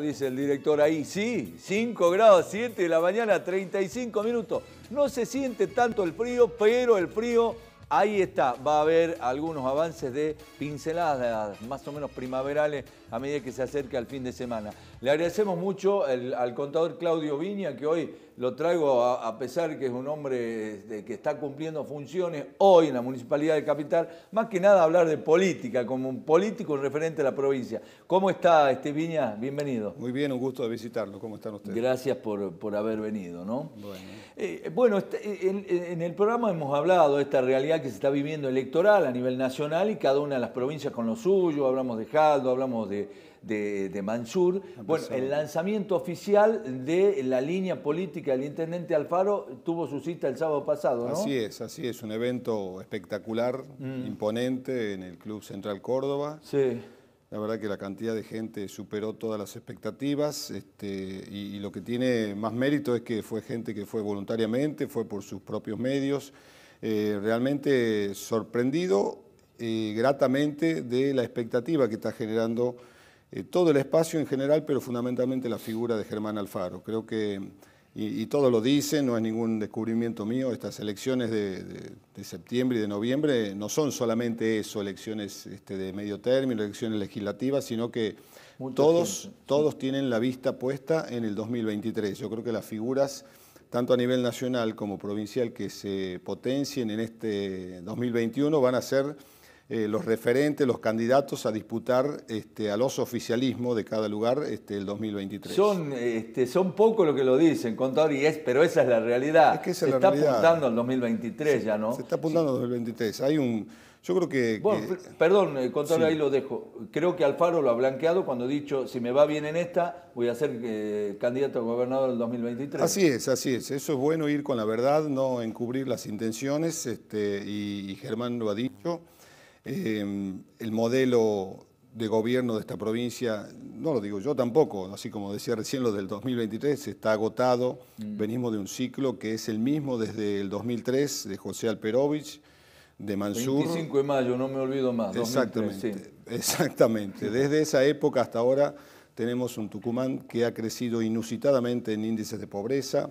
dice el director ahí. Sí, 5 grados, 7 de la mañana, 35 minutos. No se siente tanto el frío, pero el frío ahí está. Va a haber algunos avances de pinceladas más o menos primaverales a medida que se acerca el fin de semana. Le agradecemos mucho al contador Claudio Viña, que hoy lo traigo a, pesar que es un hombre este, que está cumpliendo funciones hoy en la Municipalidad de Capital, más que nada hablar de política, como un político referente a la provincia. ¿Cómo está este Viña? Bienvenido. Muy bien, un gusto de visitarlo. ¿Cómo están ustedes? Gracias por, haber venido, ¿no? Bueno, eh, bueno este, en, en el programa hemos hablado de esta realidad que se está viviendo electoral a nivel nacional y cada una de las provincias con lo suyo, hablamos de Jaldo, hablamos de de, Mansur. Bueno, el lanzamiento oficial de la línea política del intendente Alfaro tuvo su cita el sábado pasado, ¿no? Así es, así es, un evento espectacular, mm. imponente en el Club Central Córdoba. Sí. La verdad que la cantidad de gente superó todas las expectativas este, y, lo que tiene más mérito es que fue gente que fue voluntariamente, fue por sus propios medios, eh, realmente sorprendido eh, gratamente de la expectativa que está generando eh, todo el espacio en general, pero fundamentalmente la figura de Germán Alfaro. Creo que, y, y todo lo dice, no es ningún descubrimiento mío, estas elecciones de, septiembre y de noviembre no son solamente eso, elecciones este, de medio término, elecciones legislativas, sino que todos, todos tienen la vista puesta en el 2023. Yo creo que las figuras tanto a nivel nacional como provincial, que se potencien en este 2021 van a ser eh, los referentes, los candidatos a disputar este, a los oficialismos de cada lugar este, el 2023. Son, este, son pocos los que lo dicen, contador, y es, pero esa es la realidad. que se está apuntando al 2023 ya, ¿no? Se está apuntando al 2023. Hay un. Yo creo que. perdón, eh, contador, ahí lo dejo. Creo que Alfaro lo ha blanqueado cuando ha dicho: si me va bien en esta, voy a ser eh, candidato a gobernador del 2023. Así es, así es. Eso es bueno ir con la verdad, no encubrir las intenciones, este, y Germán lo ha dicho. Em, el modelo de gobierno de esta provincia, no lo digo yo tampoco, así como decía recién lo del 2023, está agotado, mm. venimos de un ciclo que es el mismo desde el 2003, de José Alperovich, de Mansur. 25 de mayo, no me olvido más. exactamente. Desde esa época hasta ahora tenemos un Tucumán que ha crecido inusitadamente en índices de pobreza,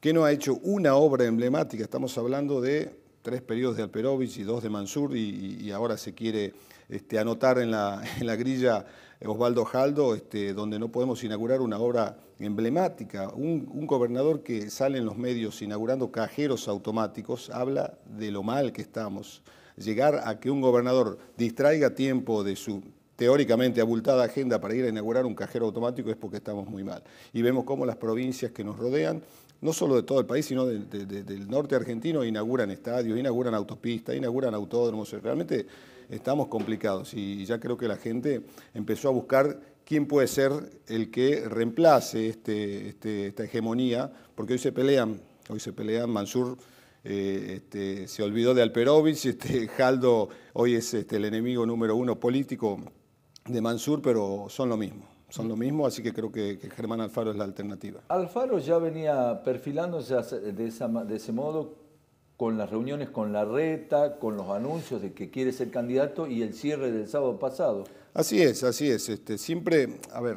que no ha hecho una obra emblemática, estamos hablando de tres periodos de Alperovich y dos de Mansur y, ahora se quiere este, anotar en la, grilla Osvaldo Jaldo, este, donde no podemos inaugurar una obra emblemática. Un, un, gobernador que sale en los medios inaugurando cajeros automáticos habla de lo mal que estamos. Llegar a que un gobernador distraiga tiempo de su teóricamente abultada agenda para ir a inaugurar un cajero automático es porque estamos muy mal. Y vemos cómo las provincias que nos rodean no solo de todo el país, sino del norte argentino, inauguran estadios, inauguran autopistas, inauguran autódromos. Realmente estamos complicados y ya creo que la gente empezó a buscar quién puede ser el que reemplace este, este, esta hegemonía, porque hoy se pelean, hoy se pelean Mansur. Eh, este, se olvidó de Alperovich, Jaldo hoy es el enemigo número uno político de Mansur, pero son lo mismo son lo mismo, así que creo que, Germán Alfaro es la alternativa. Alfaro ya venía perfilándose de, de ese modo con las reuniones con la reta, con los anuncios de que quiere ser candidato y el cierre del sábado pasado. Así es, así es. Este, siempre, a ver,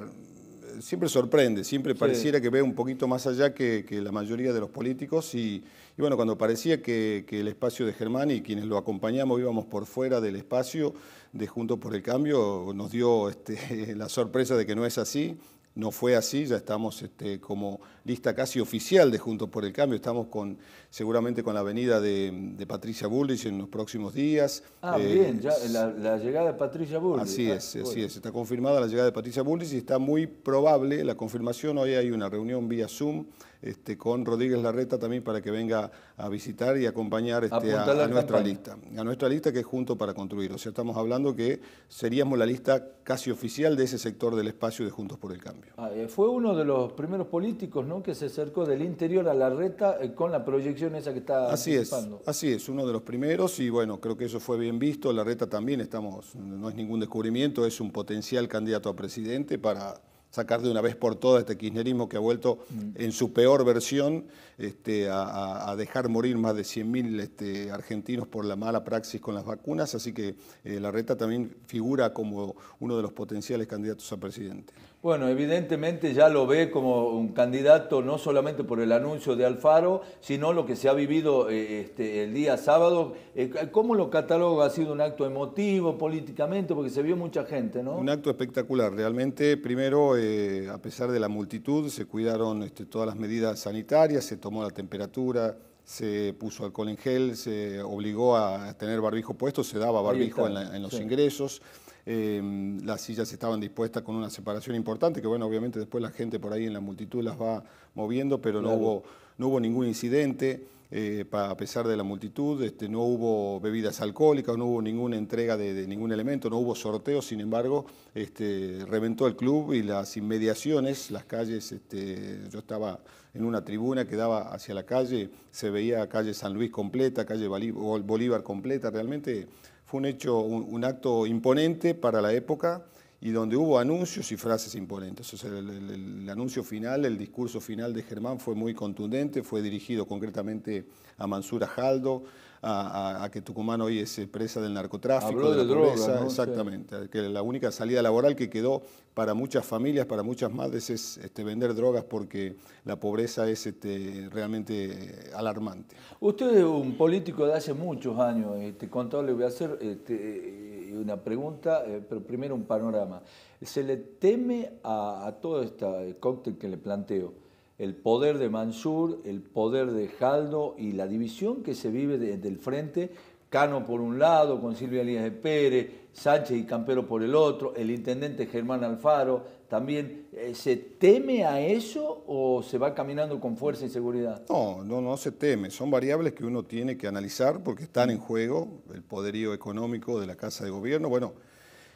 siempre sorprende, siempre pareciera que ve un poquito más allá que, la mayoría de los políticos y, bueno, cuando parecía que, el espacio de Germán y quienes lo acompañamos íbamos por fuera del espacio de Juntos por el Cambio, nos dio este, la sorpresa de que no es así, no fue así, ya estamos este, como lista casi oficial de Juntos por el Cambio, estamos con seguramente con la venida de, Patricia Bullrich en los próximos días. Ah, eh, bien, ya, la, llegada de Patricia Bullrich. Así ah, es, es, está confirmada la llegada de Patricia Bullrich y está muy probable la confirmación, hoy hay una reunión vía Zoom este, con Rodríguez Larreta también para que venga a visitar y acompañar este, a, nuestra lista. A nuestra lista que es Junto para Construir. O sea, estamos hablando que seríamos la lista casi oficial de ese sector del espacio de Juntos por el Cambio. Ah, eh, fue uno de los primeros políticos que se acercó del interior a Larreta eh, con la proyección esa que está así es, así es, uno de los primeros y bueno, creo que eso fue bien visto. Larreta también estamos, no es ningún descubrimiento, es un potencial candidato a presidente para sacar de una vez por todas este kirchnerismo que ha vuelto mm. en su peor versión este, a, dejar morir más de 100.000 este, argentinos por la mala praxis con las vacunas, así que eh, Larreta la reta también figura como uno de los potenciales candidatos a presidente. Bueno, evidentemente ya lo ve como un candidato no solamente por el anuncio de Alfaro, sino lo que se ha vivido eh, este, el día sábado. Eh, ¿Cómo lo cataloga? ¿Ha sido un acto emotivo políticamente? Porque se vio mucha gente, ¿no? Un acto espectacular. Realmente, primero, eh, a pesar de la multitud, se cuidaron este, todas las medidas sanitarias, se tomó la temperatura, se puso alcohol en gel, se obligó a tener barbijo puesto, se daba barbijo en, los ingresos. Em, las sillas estaban dispuestas con una separación importante, que bueno, obviamente después la gente por ahí en la multitud las va moviendo, pero no, hubo, no hubo ningún incidente. Eh, a pesar de la multitud, este, no hubo bebidas alcohólicas, no hubo ninguna entrega de, ningún elemento, no hubo sorteo, sin embargo, este, reventó el club y las inmediaciones, las calles, este, yo estaba en una tribuna que daba hacia la calle, se veía calle San Luis completa, calle Bolívar completa, realmente fue un hecho, un, acto imponente para la época y donde hubo anuncios y frases imponentes. O sea, el, anuncio final, el discurso final de Germán fue muy contundente, fue dirigido concretamente a Mansura Jaldo, a, que Tucumán hoy es presa del narcotráfico, Habló de, drogas. exactamente, que la única salida laboral que quedó para muchas familias, para muchas madres es este, vender drogas porque la pobreza es este, realmente alarmante. Usted es un político de hace muchos años, este, contable voy a hacer, este, eh, una pregunta, eh, pero primero un panorama. ¿Se le teme a, todo este eh, cóctel que le planteo? El poder de Mansur, el poder de Jaldo y la división que se vive desde del frente Cano por un lado, con Silvia Elías de Pérez, Sánchez y Campero por el otro, el intendente Germán Alfaro también. Eh, ¿Se teme a eso o se va caminando con fuerza y seguridad? No, no, no se teme. Son variables que uno tiene que analizar porque están en juego el poderío económico de la Casa de Gobierno. Bueno,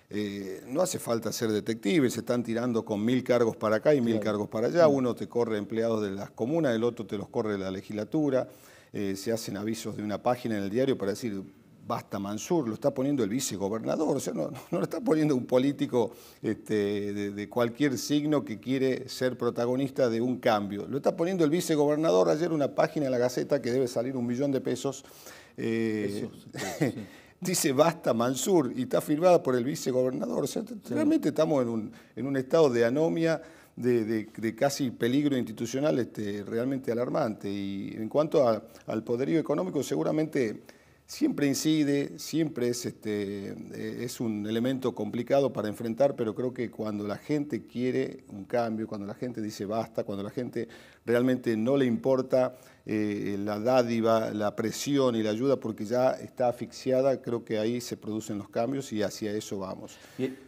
eh, no hace falta ser detective, se están tirando con mil cargos para acá y mil cargos para allá. Mm. Uno te corre empleados de las comunas, el otro te los corre la legislatura. Eh, se hacen avisos de una página en el diario para decir, basta Mansur, lo está poniendo el vicegobernador, o sea, no, no lo está poniendo un político este, de, cualquier signo que quiere ser protagonista de un cambio, lo está poniendo el vicegobernador, ayer una página en la Gaceta que debe salir un millón de pesos, eh, dice basta Mansur y está firmada por el vicegobernador, realmente estamos en un, en un estado de anomia de, casi peligro institucional este, realmente alarmante. Y en cuanto al poderío económico, seguramente siempre incide, siempre es, este, eh, es un elemento complicado para enfrentar, pero creo que cuando la gente quiere un cambio, cuando la gente dice basta, cuando la gente realmente no le importa eh, la dádiva, la presión y la ayuda porque ya está asfixiada, creo que ahí se producen los cambios y hacia eso vamos.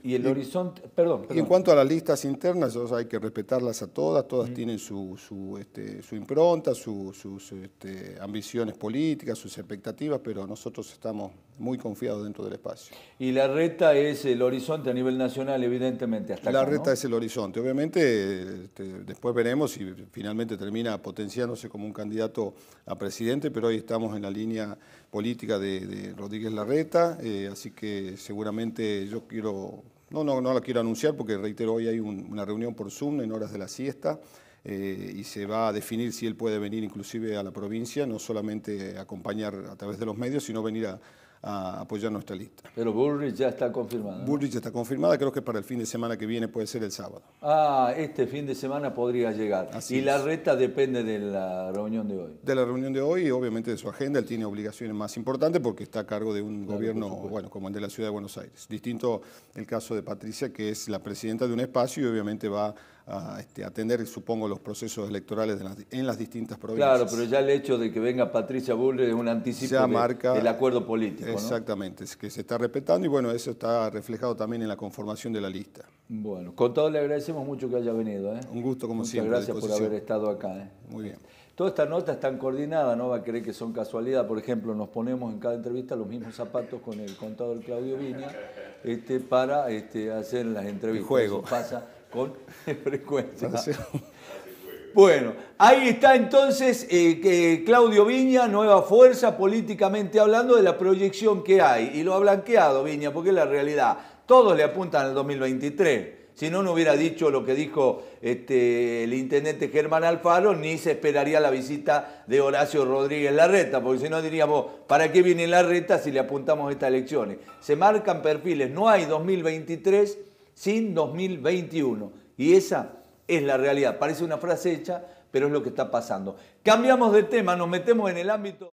Y, el horizonte, perdón, en cuanto a las listas internas, hay que respetarlas a todas, todas tienen su, este, impronta, sus este, ambiciones políticas, sus expectativas, pero nosotros estamos muy confiado dentro del espacio. Y la reta es el horizonte a nivel nacional, evidentemente. Hasta la reta es el horizonte. Obviamente, este, después veremos si finalmente termina potenciándose como un candidato a presidente, pero hoy estamos en la línea política de, Rodríguez Larreta, eh, así que seguramente yo quiero, no, no, no la quiero anunciar porque reitero, hoy hay una reunión por Zoom en horas de la siesta. Eh, y se va a definir si él puede venir inclusive a la provincia, no solamente acompañar a través de los medios, sino venir a, a ah, apoyar nuestra lista. Pero Bullrich ya está confirmada. Bullrich ya está confirmada, creo que para el fin de semana que viene puede ser el sábado. Ah, este fin de semana podría llegar. y la reta depende de la reunión de hoy. De la reunión de hoy y obviamente de su agenda, él tiene obligaciones más importantes porque está a cargo de un gobierno, bueno, como el de la ciudad de Buenos Aires. Distinto el caso de Patricia, que es la presidenta de un espacio y obviamente va este, a atender, supongo, los procesos electorales en las distintas provincias. Claro, pero ya el hecho de que venga Patricia Bullrich es un anticipo del acuerdo político. Exactamente, es que se está respetando y bueno, eso está reflejado también en la conformación de la lista. Bueno, contador, le agradecemos mucho que haya venido. ¿eh? Un gusto como siempre. Muchas Gracias por haber estado acá. ¿eh? Muy bien. Todas estas nota están coordinadas, no va a creer que son casualidad. Por ejemplo, nos ponemos en cada entrevista los mismos zapatos con el contador Claudio Viña este, para este, hacer las entrevistas. El juego. pasa con frecuencia. Ah, bueno, ahí está entonces eh, que Claudio Viña, nueva fuerza políticamente hablando de la proyección que hay. Y lo ha blanqueado Viña, porque es la realidad. Todos le apuntan al 2023. Si no, no hubiera dicho lo que dijo este, el intendente Germán Alfaro, ni se esperaría la visita de Horacio Rodríguez Larreta, porque si no diríamos, ¿para qué viene Larreta si le apuntamos estas elecciones? Se marcan perfiles, no hay 2023 sin 2021. Y esa es la realidad. Parece una frase hecha, pero es lo que está pasando. Cambiamos de tema, nos metemos en el ámbito...